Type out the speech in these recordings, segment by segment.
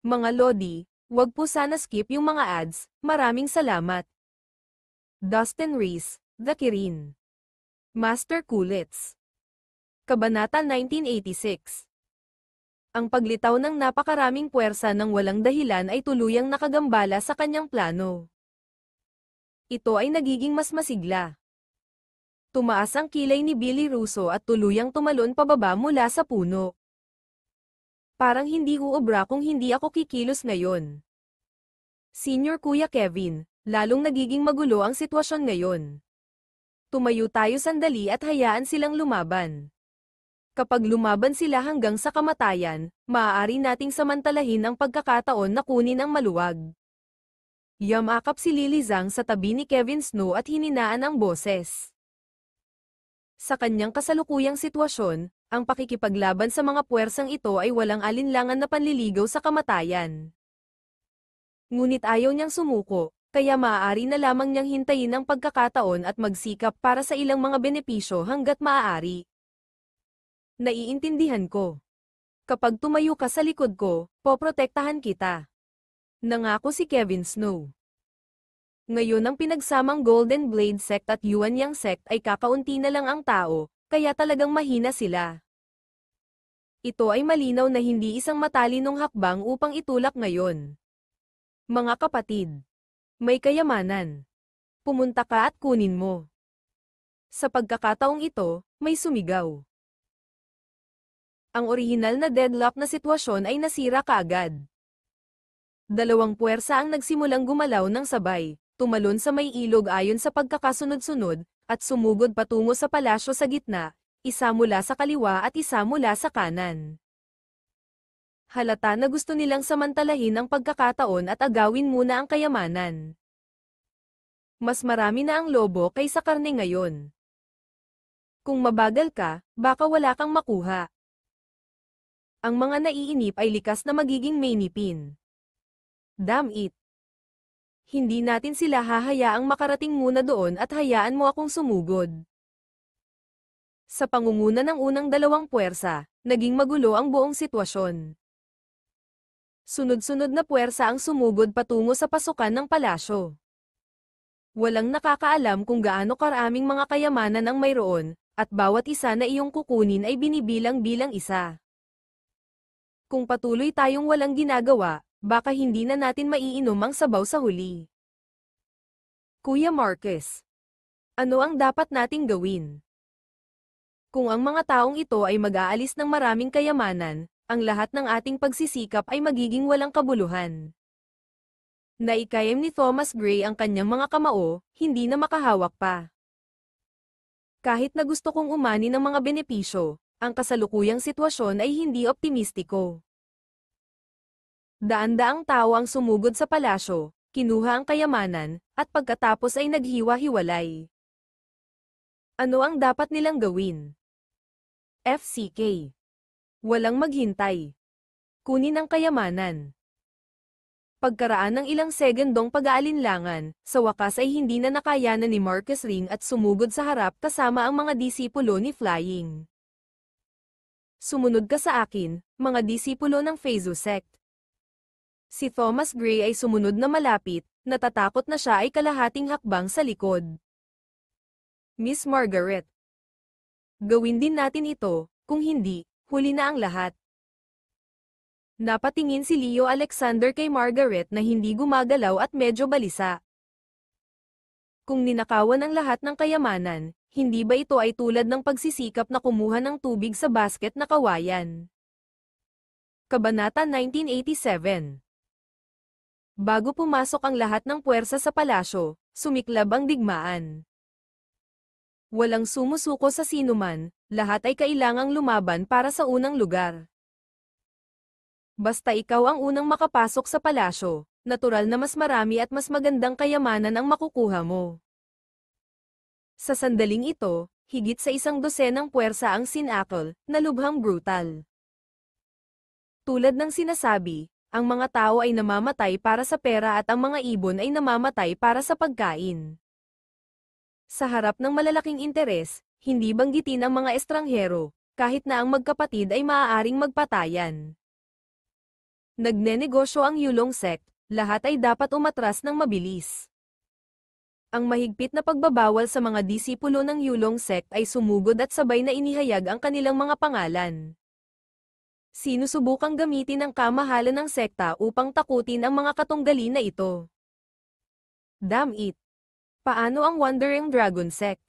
Mga Lodi, wag po sana skip yung mga ads, maraming salamat. Dustin Reese, The Kirin. Master Kulits. Kabanata 1986 Ang paglitaw ng napakaraming puwersa ng walang dahilan ay tuluyang nakagambala sa kanyang plano. Ito ay nagiging mas masigla. Tumaas ang kilay ni Billy Russo at tuluyang tumalon pababa mula sa puno. Parang hindi uubra kung hindi ako kikilos ngayon. Senior Kuya Kevin, lalong nagiging magulo ang sitwasyon ngayon. Tumayo tayo sandali at hayaan silang lumaban. Kapag lumaban sila hanggang sa kamatayan, maaari nating samantalahin ang pagkakataon na kunin ang maluwag. Yamakap si Lilizang sa tabi ni Kevin Snow at hininaan ang boses. Sa kanyang kasalukuyang sitwasyon, ang pakikipaglaban sa mga puwersang ito ay walang alinlangan na panliligaw sa kamatayan. Ngunit ayaw niyang sumuko, kaya maaari na lamang niyang hintayin ang pagkakataon at magsikap para sa ilang mga benepisyo hanggat maaari. Naiintindihan ko. Kapag tumayo ka sa likod ko, poprotektahan kita. Nangako si Kevin Snow. Ngayon ang pinagsamang Golden Blade Sect at Yuan Yang Sect ay kakaunti na lang ang tao, kaya talagang mahina sila. Ito ay malinaw na hindi isang matalinong hakbang upang itulak ngayon. Mga kapatid, may kayamanan. Pumunta ka at kunin mo. Sa pagkakataong ito, may sumigaw. Ang orihinal na deadlock na sitwasyon ay nasira kaagad. Dalawang puwersa ang nagsimulang gumalaw ng sabay, tumalon sa may ilog ayon sa pagkakasunod-sunod, at sumugod patungo sa palasyo sa gitna, isa mula sa kaliwa at isa mula sa kanan. Halata na gusto nilang samantalahin ang pagkakataon at agawin muna ang kayamanan. Mas marami na ang lobo kaysa karne ngayon. Kung mabagal ka, baka wala kang makuha. Ang mga naiinip ay likas na magiging mainipin. Damn it! hindi natin sila hahayaang makarating muna doon at hayaan mo akong sumugod. Sa pangunguna ng unang dalawang puwersa, naging magulo ang buong sitwasyon. Sunod-sunod na puwersa ang sumugod patungo sa pasukan ng palasyo. Walang nakakaalam kung gaano karaming mga kayamanan ang mayroon, at bawat isa na iyong kukunin ay binibilang bilang isa. Kung patuloy tayong walang ginagawa, Baka hindi na natin maiinom ang sabaw sa huli. Kuya Marcus, ano ang dapat nating gawin? Kung ang mga taong ito ay mag-aalis ng maraming kayamanan, ang lahat ng ating pagsisikap ay magiging walang kabuluhan. Naikayem ni Thomas Gray ang kanyang mga kamao, hindi na makahawak pa. Kahit na gusto kong umani ng mga benepisyo, ang kasalukuyang sitwasyon ay hindi optimistiko. Daan-daang tao ang sumugod sa palasyo, kinuha ang kayamanan, at pagkatapos ay naghiwa-hiwalay. Ano ang dapat nilang gawin? FCK. Walang maghintay. Kunin ang kayamanan. Pagkaraan ng ilang segundong pag-aalinlangan, sa wakas ay hindi na nakayanan ni Marcus Ring at sumugod sa harap kasama ang mga disipulo ni Flying. Sumunod ka sa akin, mga disipulo ng Phaezo sect. Si Thomas Gray ay sumunod na malapit, natatakot na siya ay kalahating hakbang sa likod. Miss Margaret. Gawin din natin ito, kung hindi, huli na ang lahat. Napatingin si Leo Alexander kay Margaret na hindi gumagalaw at medyo balisa. Kung ninakawan ang lahat ng kayamanan, hindi ba ito ay tulad ng pagsisikap na kumuha ng tubig sa basket na kawayan? Kabanata 1987 Bago pumasok ang lahat ng puwersa sa palasyo, sumiklab ang digmaan. Walang sumusuko sa sinuman, lahat ay kailangang lumaban para sa unang lugar. Basta ikaw ang unang makapasok sa palasyo, natural na mas marami at mas magandang kayamanan ang makukuha mo. Sa sandaling ito, higit sa isang dosenang puwersa ang sinakol, na lubhang brutal. Tulad ng sinasabi, ang mga tao ay namamatay para sa pera at ang mga ibon ay namamatay para sa pagkain. Sa harap ng malalaking interes, hindi banggitin ang mga estranghero, kahit na ang magkapatid ay maaaring magpatayan. Nagnenegosyo ang Yulong sect, lahat ay dapat umatras ng mabilis. Ang mahigpit na pagbabawal sa mga disipulo ng Yulong sect ay sumugod at sabay na inihayag ang kanilang mga pangalan sinusubukang gamitin ang kamahalan ng sekta upang takutin ang mga katunggali na ito. Damn it! Paano ang Wandering Dragon Sect?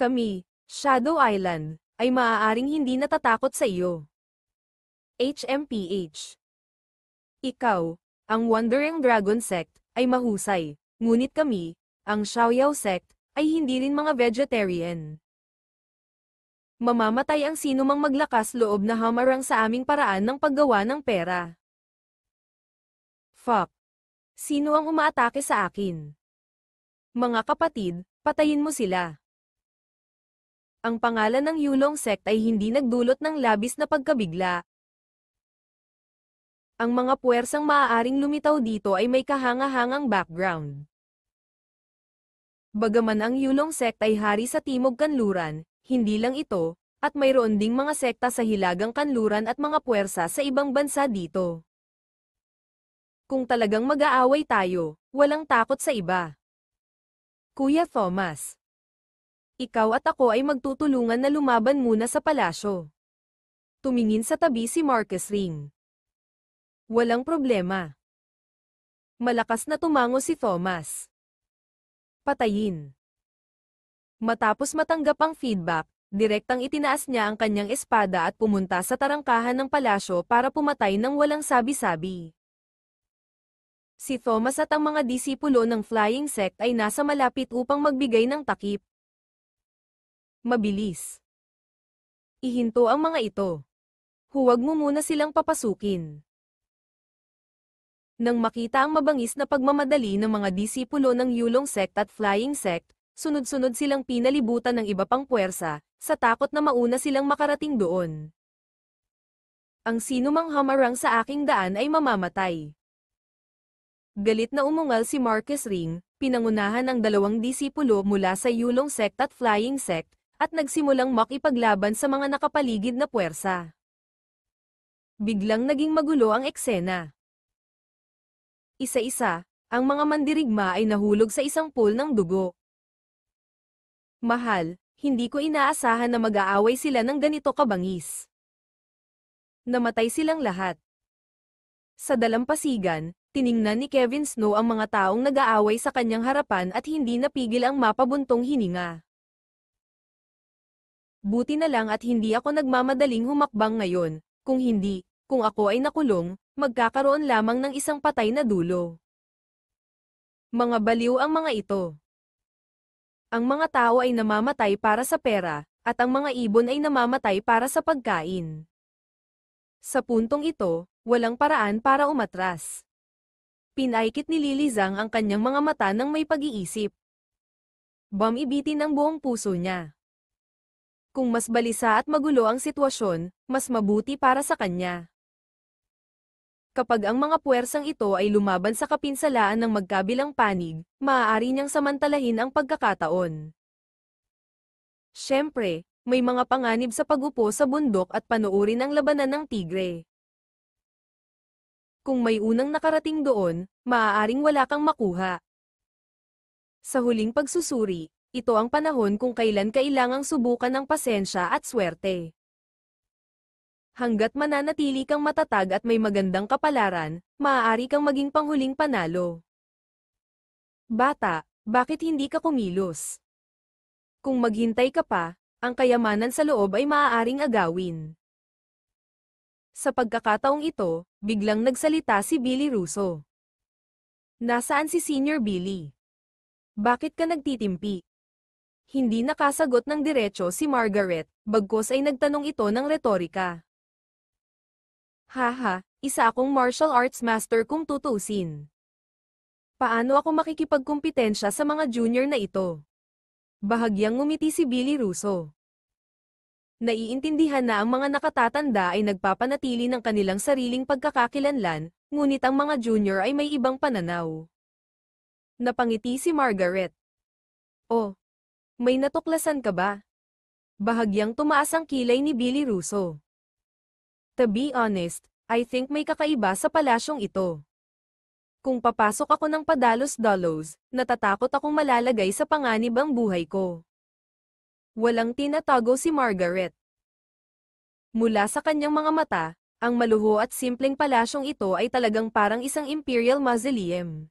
Kami, Shadow Island, ay maaaring hindi natatakot sa iyo. HMPH Ikaw, ang Wandering Dragon Sect, ay mahusay, ngunit kami, ang Xiaoyao Sect, ay hindi rin mga vegetarian mamamatay ang sino mang maglakas loob na hamarang sa aming paraan ng paggawa ng pera. Fuck. Sino ang umaatake sa akin? Mga kapatid, patayin mo sila. Ang pangalan ng Yulong sect ay hindi nagdulot ng labis na pagkabigla. Ang mga puwersang maaaring lumitaw dito ay may kahanga-hangang background. Bagaman ang Yulong sect ay hari sa Timog Kanluran, hindi lang ito, at mayroon ding mga sekta sa Hilagang Kanluran at mga puwersa sa ibang bansa dito. Kung talagang mag-aaway tayo, walang takot sa iba. Kuya Thomas. Ikaw at ako ay magtutulungan na lumaban muna sa palasyo. Tumingin sa tabi si Marcus Ring. Walang problema. Malakas na tumango si Thomas. Patayin. Matapos matanggap ang feedback, direktang itinaas niya ang kanyang espada at pumunta sa tarangkahan ng palasyo para pumatay ng walang sabi-sabi. Si Thomas at ang mga disipulo ng Flying Sect ay nasa malapit upang magbigay ng takip. Mabilis. Ihinto ang mga ito. Huwag mo muna silang papasukin. Nang makita ang mabangis na pagmamadali ng mga disipulo ng Yulong Sect at Flying Sect, sunod-sunod silang pinalibutan ng iba pang puwersa, sa takot na mauna silang makarating doon. Ang sinumang hamarang sa aking daan ay mamamatay. Galit na umungal si Marcus Ring, pinangunahan ng dalawang disipulo mula sa Yulong Sect at Flying Sect, at nagsimulang makipaglaban sa mga nakapaligid na puwersa. Biglang naging magulo ang eksena. Isa-isa, ang mga mandirigma ay nahulog sa isang pool ng dugo. Mahal, hindi ko inaasahan na mag-aaway sila ng ganito kabangis. Namatay silang lahat. Sa dalampasigan, tiningnan ni Kevin Snow ang mga taong nag-aaway sa kanyang harapan at hindi napigil ang mapabuntong hininga. Buti na lang at hindi ako nagmamadaling humakbang ngayon, kung hindi, kung ako ay nakulong, magkakaroon lamang ng isang patay na dulo. Mga baliw ang mga ito. Ang mga tao ay namamatay para sa pera, at ang mga ibon ay namamatay para sa pagkain. Sa puntong ito, walang paraan para umatras. Pinaikit ni Lilizang ang kanyang mga mata ng may pag-iisip. Bamibitin ang buong puso niya. Kung mas balisa at magulo ang sitwasyon, mas mabuti para sa kanya. Kapag ang mga puwersang ito ay lumaban sa kapinsalaan ng magkabilang panig, maaari niyang samantalahin ang pagkakataon. Siyempre, may mga panganib sa pagupo sa bundok at panoorin ang labanan ng tigre. Kung may unang nakarating doon, maaaring wala kang makuha. Sa huling pagsusuri, ito ang panahon kung kailan kailangang subukan ng pasensya at swerte. Hanggat mananatili kang matatag at may magandang kapalaran, maaari kang maging panghuling panalo. Bata, bakit hindi ka kumilos? Kung maghintay ka pa, ang kayamanan sa loob ay maaaring agawin. Sa pagkakataong ito, biglang nagsalita si Billy Russo. Nasaan si Senior Billy? Bakit ka nagtitimpi? Hindi nakasagot ng diretso si Margaret, bagkos ay nagtanong ito ng retorika. Haha, isa akong martial arts master kung tutusin. Paano ako makikipagkumpetensya sa mga junior na ito? Bahagyang ngumiti si Billy Russo. Naiintindihan na ang mga nakatatanda ay nagpapanatili ng kanilang sariling pagkakakilanlan, ngunit ang mga junior ay may ibang pananaw. Napangiti si Margaret. Oh, may natuklasan ka ba? Bahagyang tumaas ang kilay ni Billy Russo. To be honest, I think may kakaiba sa palasyong ito. Kung papasok ako ng padalos-dalos, natatakot akong malalagay sa panganib ang buhay ko. Walang tinatago si Margaret. Mula sa kanyang mga mata, ang maluho at simpleng palasyong ito ay talagang parang isang imperial mausoleum.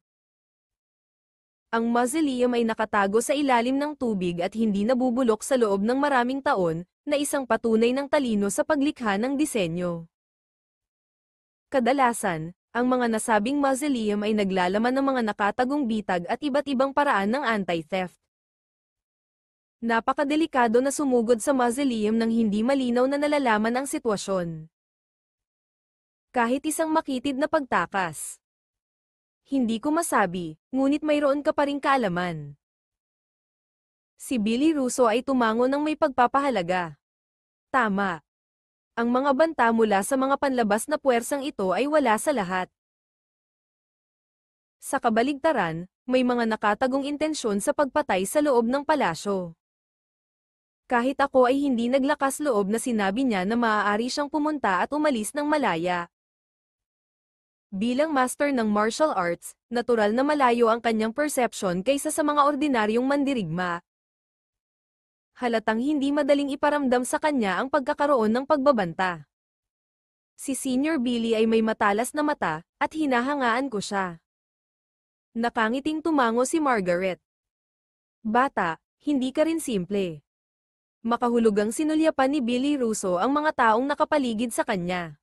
Ang mausoleum ay nakatago sa ilalim ng tubig at hindi nabubulok sa loob ng maraming taon, na isang patunay ng talino sa paglikha ng disenyo. Kadalasan, ang mga nasabing mausoleum ay naglalaman ng mga nakatagong bitag at iba't ibang paraan ng anti-theft. Napakadelikado na sumugod sa mausoleum nang hindi malinaw na nalalaman ang sitwasyon. Kahit isang makitid na pagtakas. Hindi ko masabi, ngunit mayroon ka pa ring kaalaman. Si Billy Russo ay tumango ng may pagpapahalaga. Tama. Ang mga banta mula sa mga panlabas na puwersang ito ay wala sa lahat. Sa kabaligtaran, may mga nakatagong intensyon sa pagpatay sa loob ng palasyo. Kahit ako ay hindi naglakas loob na sinabi niya na maaari siyang pumunta at umalis ng malaya. Bilang master ng martial arts, natural na malayo ang kanyang perception kaysa sa mga ordinaryong mandirigma halatang hindi madaling iparamdam sa kanya ang pagkakaroon ng pagbabanta. Si Senior Billy ay may matalas na mata, at hinahangaan ko siya. Nakangiting tumango si Margaret. Bata, hindi ka rin simple. Makahulugang sinulyapan ni Billy Russo ang mga taong nakapaligid sa kanya.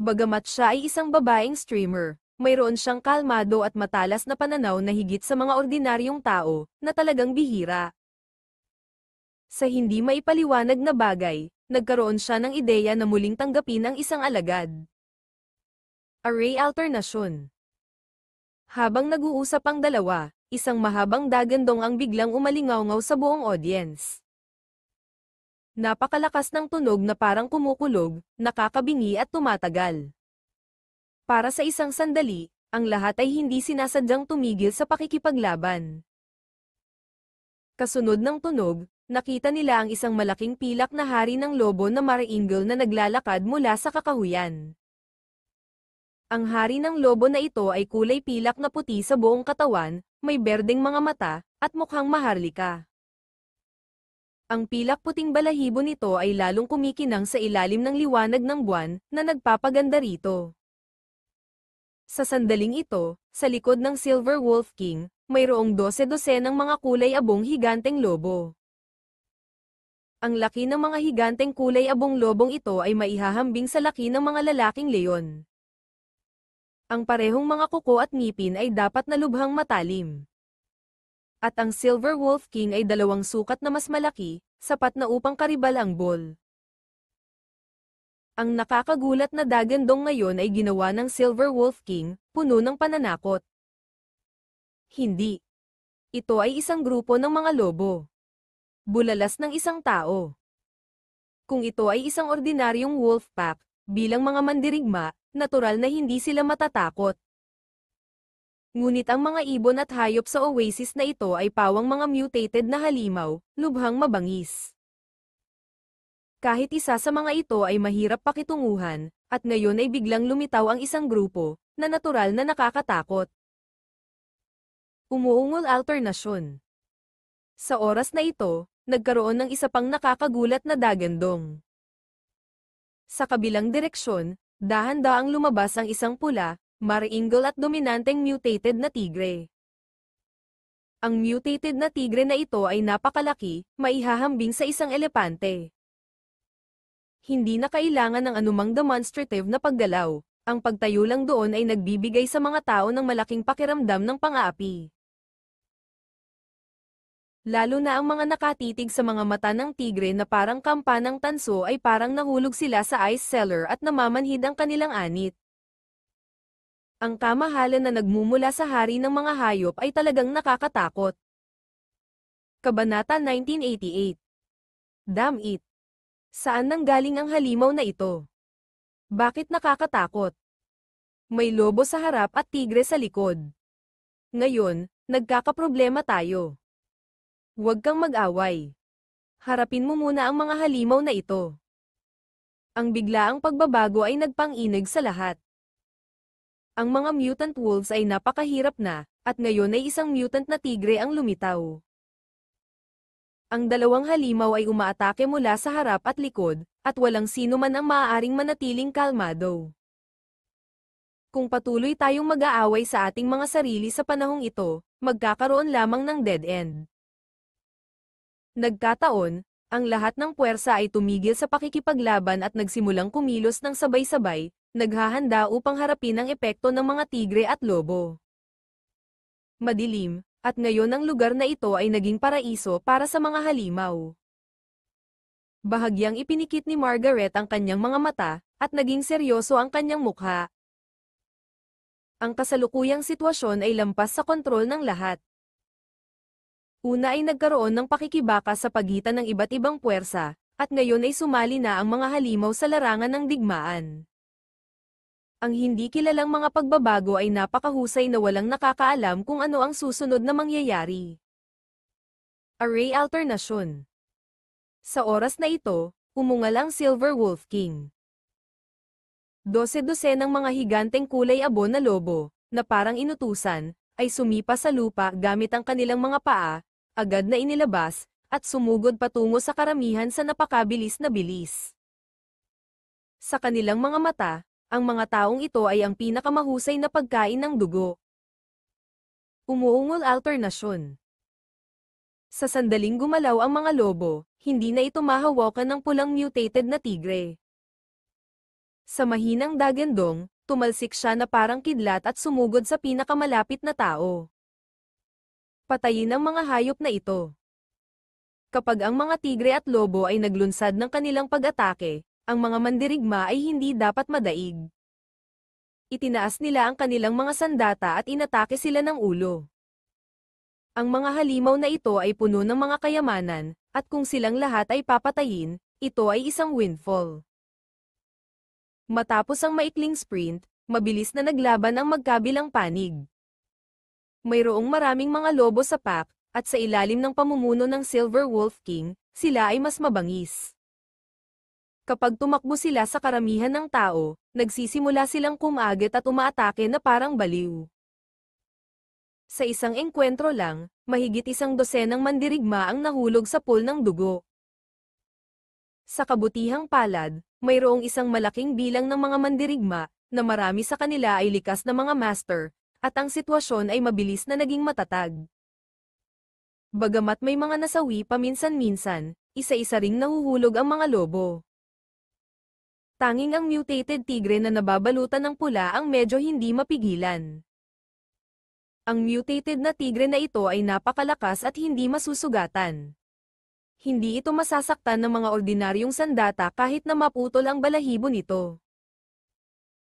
Bagamat siya ay isang babaeng streamer, mayroon siyang kalmado at matalas na pananaw na higit sa mga ordinaryong tao, na talagang bihira. Sa hindi maipaliwanag na bagay, nagkaroon siya ng ideya na muling tanggapin ang isang alagad. Array alternasyon Habang nag-uusap ang dalawa, isang mahabang dagandong ang biglang umalingawngaw sa buong audience. Napakalakas ng tunog na parang kumukulog, nakakabingi at tumatagal. Para sa isang sandali, ang lahat ay hindi sinasadyang tumigil sa pakikipaglaban. Kasunod ng tunog, nakita nila ang isang malaking pilak na hari ng lobo na Maringle na naglalakad mula sa kakahuyan. Ang hari ng lobo na ito ay kulay pilak na puti sa buong katawan, may berdeng mga mata, at mukhang maharlika. Ang pilak puting balahibo nito ay lalong kumikinang sa ilalim ng liwanag ng buwan, na nagpapaganda rito. Sa sandaling ito, sa likod ng Silver Wolf King, mayroong dose-dose ng mga kulay abong higanteng lobo. Ang laki ng mga higanteng kulay abong lobong ito ay maihahambing sa laki ng mga lalaking leon. Ang parehong mga kuko at ngipin ay dapat na lubhang matalim. At ang Silver Wolf King ay dalawang sukat na mas malaki, sapat na upang karibal ang bull. Ang nakakagulat na dagandong ngayon ay ginawa ng Silver Wolf King, puno ng pananakot. Hindi. Ito ay isang grupo ng mga lobo bulalas ng isang tao. Kung ito ay isang ordinaryong wolf pack, bilang mga mandirigma, natural na hindi sila matatakot. Ngunit ang mga ibon at hayop sa oasis na ito ay pawang mga mutated na halimaw, lubhang mabangis. Kahit isa sa mga ito ay mahirap pakitunguhan, at ngayon ay biglang lumitaw ang isang grupo, na natural na nakakatakot. Umuungol alternasyon. Sa oras na ito, nagkaroon ng isa pang nakakagulat na dagandong. Sa kabilang direksyon, dahan-daang lumabas ang isang pula, maringle at dominanteng mutated na tigre. Ang mutated na tigre na ito ay napakalaki, maihahambing sa isang elepante. Hindi na kailangan ng anumang demonstrative na paggalaw, ang pagtayo lang doon ay nagbibigay sa mga tao ng malaking pakiramdam ng pang-aapi. Lalo na ang mga nakatitig sa mga mata ng tigre na parang kampanang tanso ay parang nahulog sila sa ice cellar at namamanhid ang kanilang anit. Ang kamahalan na nagmumula sa hari ng mga hayop ay talagang nakakatakot. Kabanata 1988 Damn it! Saan nanggaling ang halimaw na ito? Bakit nakakatakot? May lobo sa harap at tigre sa likod. Ngayon, nagkakaproblema tayo. Huwag kang mag-away. Harapin mo muna ang mga halimaw na ito. Ang biglaang pagbabago ay nagpanginig sa lahat. Ang mga mutant wolves ay napakahirap na, at ngayon ay isang mutant na tigre ang lumitaw. Ang dalawang halimaw ay umaatake mula sa harap at likod, at walang sino man ang maaaring manatiling kalmado. Kung patuloy tayong mag-aaway sa ating mga sarili sa panahong ito, magkakaroon lamang ng dead end. Nagkataon, ang lahat ng puwersa ay tumigil sa pakikipaglaban at nagsimulang kumilos ng sabay-sabay, naghahanda upang harapin ang epekto ng mga tigre at lobo. Madilim, at ngayon ang lugar na ito ay naging paraiso para sa mga halimaw. Bahagyang ipinikit ni Margaret ang kanyang mga mata, at naging seryoso ang kanyang mukha. Ang kasalukuyang sitwasyon ay lampas sa kontrol ng lahat. Una ay nagkaroon ng pakikibaka sa pagitan ng iba't ibang puwersa, at ngayon ay sumali na ang mga halimaw sa larangan ng digmaan. Ang hindi kilalang mga pagbabago ay napakahusay na walang nakakaalam kung ano ang susunod na mangyayari. Array Alternasyon Sa oras na ito, umungal ang Silver Wolf King. Dose-dose ng mga higanteng kulay abo na lobo, na parang inutusan, ay sumipa sa lupa gamit ang kanilang mga paa, agad na inilabas, at sumugod patungo sa karamihan sa napakabilis na bilis. Sa kanilang mga mata, ang mga taong ito ay ang pinakamahusay na pagkain ng dugo. Umuungol alternasyon. Sa sandaling gumalaw ang mga lobo, hindi na ito mahawakan ng pulang mutated na tigre. Sa mahinang dagendong, tumalsik siya na parang kidlat at sumugod sa pinakamalapit na tao patayin ang mga hayop na ito. Kapag ang mga tigre at lobo ay naglunsad ng kanilang pag-atake, ang mga mandirigma ay hindi dapat madaig. Itinaas nila ang kanilang mga sandata at inatake sila ng ulo. Ang mga halimaw na ito ay puno ng mga kayamanan, at kung silang lahat ay papatayin, ito ay isang windfall. Matapos ang maikling sprint, mabilis na naglaban ang magkabilang panig. Mayroong maraming mga lobo sa pack, at sa ilalim ng pamumuno ng Silver Wolf King, sila ay mas mabangis. Kapag tumakbo sila sa karamihan ng tao, nagsisimula silang kumagit at umaatake na parang baliw. Sa isang engkwentro lang, mahigit isang dosenang mandirigma ang nahulog sa pool ng dugo. Sa kabutihang palad, mayroong isang malaking bilang ng mga mandirigma, na marami sa kanila ay likas na mga master, at ang sitwasyon ay mabilis na naging matatag. Bagamat may mga nasawi paminsan-minsan, isa-isa ring nahuhulog ang mga lobo. Tanging ang mutated tigre na nababalutan ng pula ang medyo hindi mapigilan. Ang mutated na tigre na ito ay napakalakas at hindi masusugatan. Hindi ito masasaktan ng mga ordinaryong sandata kahit na maputol ang balahibo nito.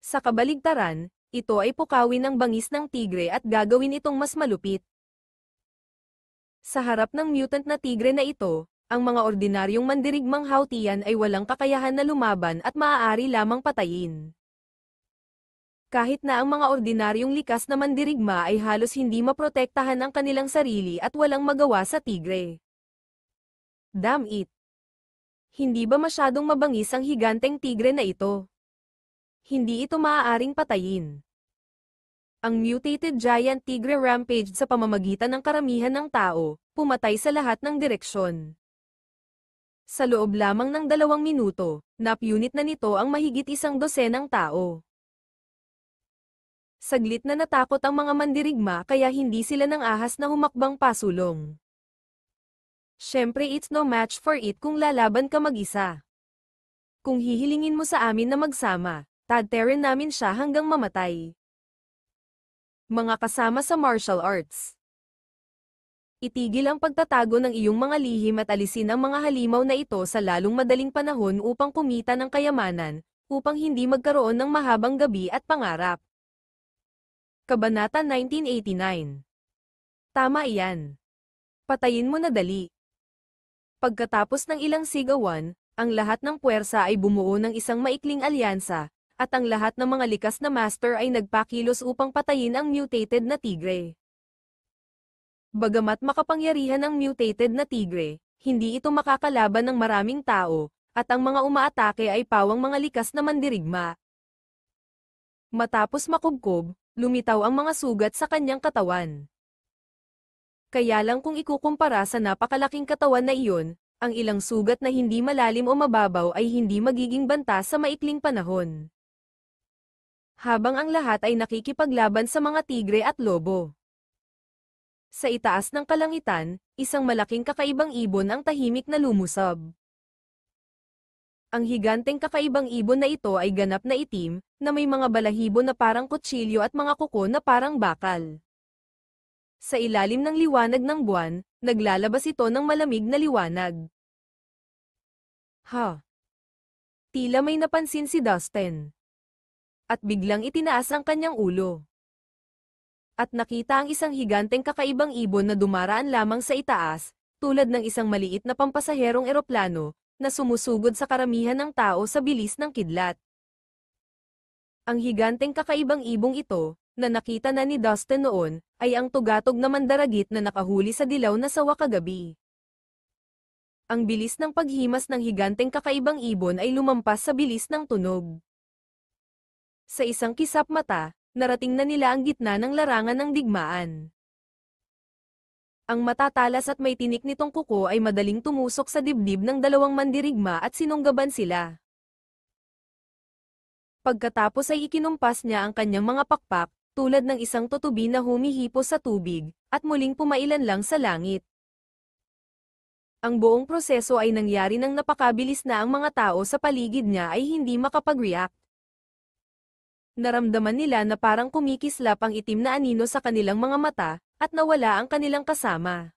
Sa kabaligtaran, ito ay pukawin ng bangis ng tigre at gagawin itong mas malupit. Sa harap ng mutant na tigre na ito, ang mga ordinaryong mandirigmang Hautian ay walang kakayahan na lumaban at maaari lamang patayin. Kahit na ang mga ordinaryong likas na mandirigma ay halos hindi maprotektahan ang kanilang sarili at walang magawa sa tigre. Damn it! Hindi ba masyadong mabangis ang higanteng tigre na ito? hindi ito maaaring patayin. Ang mutated giant tigre rampaged sa pamamagitan ng karamihan ng tao, pumatay sa lahat ng direksyon. Sa loob lamang ng dalawang minuto, napunit na nito ang mahigit isang dosenang tao. Saglit na natakot ang mga mandirigma kaya hindi sila ng ahas na humakbang pasulong. Siyempre it's no match for it kung lalaban ka mag-isa. Kung hihilingin mo sa amin na magsama, tagterin namin siya hanggang mamatay. Mga kasama sa martial arts. Itigil ang pagtatago ng iyong mga lihim at alisin ang mga halimaw na ito sa lalong madaling panahon upang kumita ng kayamanan, upang hindi magkaroon ng mahabang gabi at pangarap. Kabanata 1989 Tama iyan. Patayin mo na dali. Pagkatapos ng ilang sigawan, ang lahat ng puwersa ay bumuo ng isang maikling alyansa, at ang lahat ng mga likas na master ay nagpakilos upang patayin ang mutated na tigre. Bagamat makapangyarihan ang mutated na tigre, hindi ito makakalaban ng maraming tao, at ang mga umaatake ay pawang mga likas na mandirigma. Matapos makubkob, lumitaw ang mga sugat sa kanyang katawan. Kaya lang kung ikukumpara sa napakalaking katawan na iyon, ang ilang sugat na hindi malalim o mababaw ay hindi magiging banta sa maikling panahon habang ang lahat ay nakikipaglaban sa mga tigre at lobo. Sa itaas ng kalangitan, isang malaking kakaibang ibon ang tahimik na lumusob. Ang higanteng kakaibang ibon na ito ay ganap na itim, na may mga balahibo na parang kutsilyo at mga kuko na parang bakal. Sa ilalim ng liwanag ng buwan, naglalabas ito ng malamig na liwanag. Ha! Tila may napansin si Dustin at biglang itinaas ang kanyang ulo. At nakita ang isang higanteng kakaibang ibon na dumaraan lamang sa itaas, tulad ng isang maliit na pampasaherong eroplano, na sumusugod sa karamihan ng tao sa bilis ng kidlat. Ang higanteng kakaibang ibong ito, na nakita na ni Dustin noon, ay ang tugatog na mandaragit na nakahuli sa dilaw na sawa kagabi. Ang bilis ng paghimas ng higanteng kakaibang ibon ay lumampas sa bilis ng tunog sa isang kisap mata, narating na nila ang gitna ng larangan ng digmaan. Ang matatalas at may tinik nitong kuko ay madaling tumusok sa dibdib ng dalawang mandirigma at sinunggaban sila. Pagkatapos ay ikinumpas niya ang kanyang mga pakpak, tulad ng isang tutubi na humihipo sa tubig, at muling pumailan lang sa langit. Ang buong proseso ay nangyari nang napakabilis na ang mga tao sa paligid niya ay hindi makapag-react naramdaman nila na parang kumikislap ang itim na anino sa kanilang mga mata, at nawala ang kanilang kasama.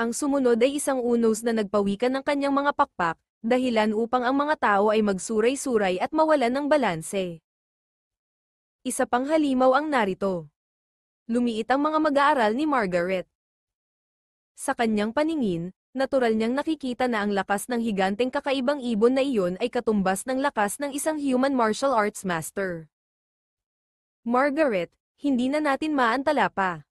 Ang sumunod ay isang unos na nagpawikan ng kanyang mga pakpak, dahilan upang ang mga tao ay magsuray-suray at mawalan ng balanse. Isa pang halimaw ang narito. Lumiit ang mga mag-aaral ni Margaret. Sa kanyang paningin, natural niyang nakikita na ang lakas ng higanteng kakaibang ibon na iyon ay katumbas ng lakas ng isang human martial arts master. Margaret, hindi na natin maantala pa.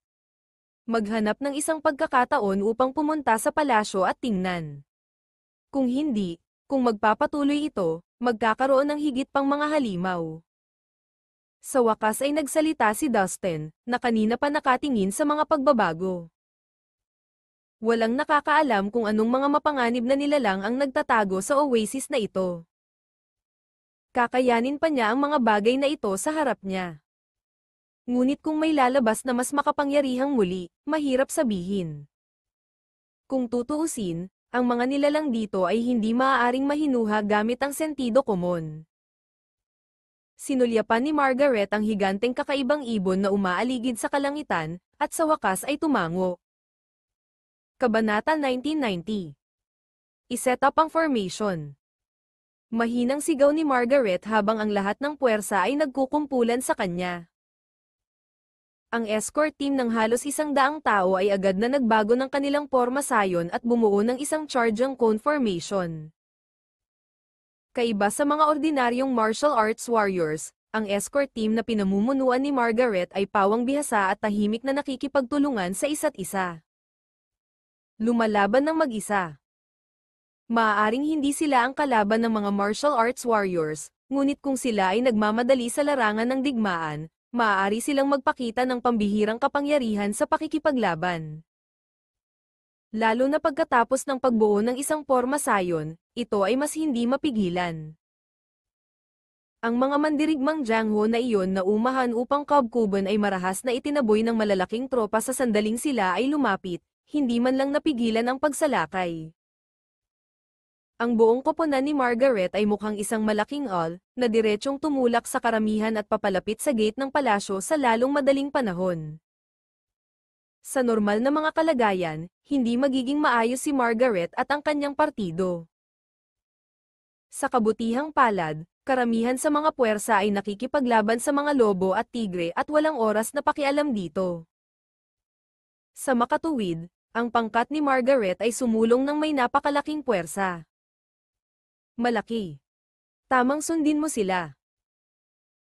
Maghanap ng isang pagkakataon upang pumunta sa palasyo at tingnan. Kung hindi, kung magpapatuloy ito, magkakaroon ng higit pang mga halimaw. Sa wakas ay nagsalita si Dustin, na kanina pa nakatingin sa mga pagbabago walang nakakaalam kung anong mga mapanganib na nilalang ang nagtatago sa oasis na ito. Kakayanin pa niya ang mga bagay na ito sa harap niya. Ngunit kung may lalabas na mas makapangyarihang muli, mahirap sabihin. Kung tutuusin, ang mga nilalang dito ay hindi maaaring mahinuha gamit ang sentido komon. Sinulyapan ni Margaret ang higanteng kakaibang ibon na umaaligid sa kalangitan, at sa wakas ay tumango. Kabanata 1990 Iset up ang formation. Mahinang sigaw ni Margaret habang ang lahat ng puwersa ay nagkukumpulan sa kanya. Ang escort team ng halos isang daang tao ay agad na nagbago ng kanilang porma sayon at bumuo ng isang charging cone formation. Kaiba sa mga ordinaryong martial arts warriors, ang escort team na pinamumunuan ni Margaret ay pawang bihasa at tahimik na nakikipagtulungan sa isa't isa lumalaban ng mag-isa. Maaaring hindi sila ang kalaban ng mga martial arts warriors, ngunit kung sila ay nagmamadali sa larangan ng digmaan, maaari silang magpakita ng pambihirang kapangyarihan sa pakikipaglaban. Lalo na pagkatapos ng pagbuo ng isang porma sayon, ito ay mas hindi mapigilan. Ang mga mandirigmang Jangho na iyon na umahan upang Kabkuban ay marahas na itinaboy ng malalaking tropa sa sandaling sila ay lumapit, hindi man lang napigilan ang pagsalakay. Ang buong koponan ni Margaret ay mukhang isang malaking all, na diretsong tumulak sa karamihan at papalapit sa gate ng palasyo sa lalong madaling panahon. Sa normal na mga kalagayan, hindi magiging maayos si Margaret at ang kanyang partido. Sa kabutihang palad, karamihan sa mga puwersa ay nakikipaglaban sa mga lobo at tigre at walang oras na pakialam dito. Sa makatuwid, ang pangkat ni Margaret ay sumulong ng may napakalaking puwersa. Malaki. Tamang sundin mo sila.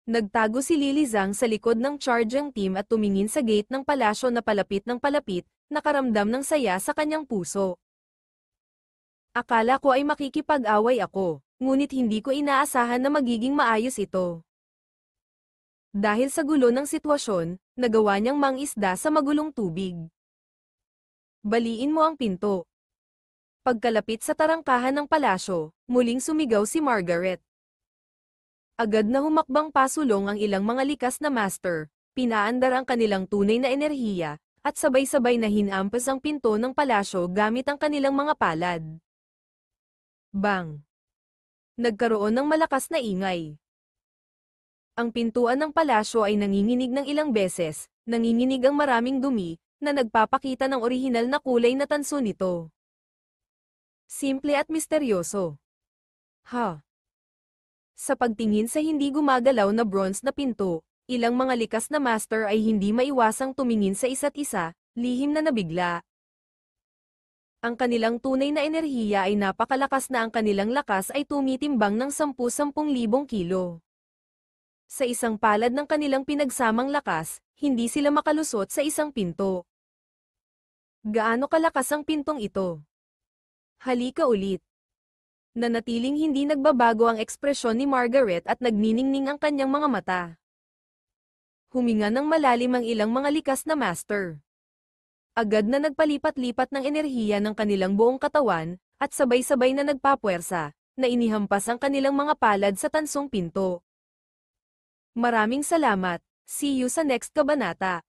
Nagtago si Lily Zhang sa likod ng charging team at tumingin sa gate ng palasyo na palapit ng palapit, nakaramdam ng saya sa kanyang puso. Akala ko ay makikipag-away ako, ngunit hindi ko inaasahan na magiging maayos ito. Dahil sa gulo ng sitwasyon, nagawa niyang mangisda sa magulong tubig baliin mo ang pinto. Pagkalapit sa tarangkahan ng palasyo, muling sumigaw si Margaret. Agad na humakbang pasulong ang ilang mga likas na master, pinaandar ang kanilang tunay na enerhiya, at sabay-sabay na hinampas ang pinto ng palasyo gamit ang kanilang mga palad. Bang! Nagkaroon ng malakas na ingay. Ang pintuan ng palasyo ay nanginginig ng ilang beses, nanginginig ang maraming dumi, na nagpapakita ng orihinal na kulay na tanso nito. Simple at misteryoso. Ha? Sa pagtingin sa hindi gumagalaw na bronze na pinto, ilang mga likas na master ay hindi maiwasang tumingin sa isa't isa, lihim na nabigla. Ang kanilang tunay na enerhiya ay napakalakas na ang kanilang lakas ay tumitimbang ng 10-10,000 kilo. Sa isang palad ng kanilang pinagsamang lakas, hindi sila makalusot sa isang pinto. Gaano kalakas ang pintong ito? Halika ulit. Nanatiling hindi nagbabago ang ekspresyon ni Margaret at nagniningning ang kanyang mga mata. Huminga ng malalim ang ilang mga likas na master. Agad na nagpalipat-lipat ng enerhiya ng kanilang buong katawan, at sabay-sabay na nagpapuwersa, na inihampas ang kanilang mga palad sa tansong pinto. Maraming salamat, See you sa next kabanata.